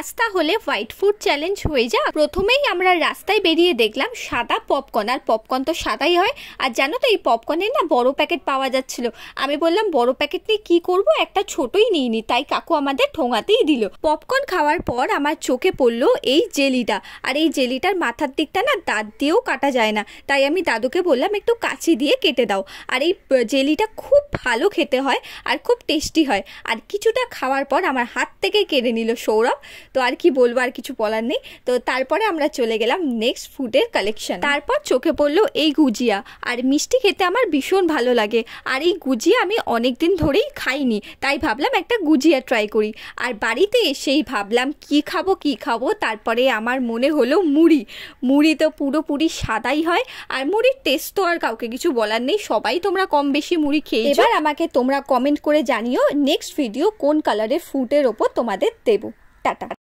রাস্তা হলে white food challenge হয়ে যা প্রথমেই আমরা রাস্তায় বেরিয়ে দেখলাম সাদা পপকর্ন আর পপকর্ন তো সাদাই হয় আর জানো তো এই পপকর্নের না বড় প্যাকেট পাওয়া যাচ্ছিল আমি বললাম বড় প্যাকেট নিয়ে কী করব একটা ছোটই নিয়ে নি তাই কাকু আমাদের ঠোঙাতেই দিল পপকর্ন খাওয়ার পর আমার চোখে পড়লো এই জেলিটা আর এই জেলিটার মাথার দিকটা না দাঁত দিয়েও কাটা যায় না তাই আমি দাদুকে বললাম একটু কাঁচি দিয়ে কেটে দাও আর এই জেলিটা খুব ভালো খেতে হয় আর খুব টেস্টি হয় আর কিছুটা খাওয়ার পর আমার হাত থেকে কেড়ে নিল সৌরভ তো আর কি বলবো আর কিছু বলার নেই তো তারপরে আমরা চলে গেলাম নেক্সট ফুডের কালেকশন তারপর চোখে পড়লো এই গুজিয়া আর মিষ্টি খেতে আমার ভীষণ ভালো লাগে আর এই গুজিয়া আমি অনেক দিন ধরেই খাইনি তাই ভাবলাম একটা গুজিয়া ট্রাই করি আর বাড়িতে এসেই ভাবলাম কি খাবো কি খাবো তারপরে আমার মনে হলো মুড়ি মুড়ি তো পুরোপুরি সাদাই হয় আর মুড়ির টেস্ট তো আর কাউকে কিছু বলার নেই সবাই তোমরা কম বেশি মুড়ি খেয়ে এবার আমাকে তোমরা কমেন্ট করে জানিও নেক্সট ভিডিও কোন কালারের ফুডের ওপর তোমাদের দেবো টাটা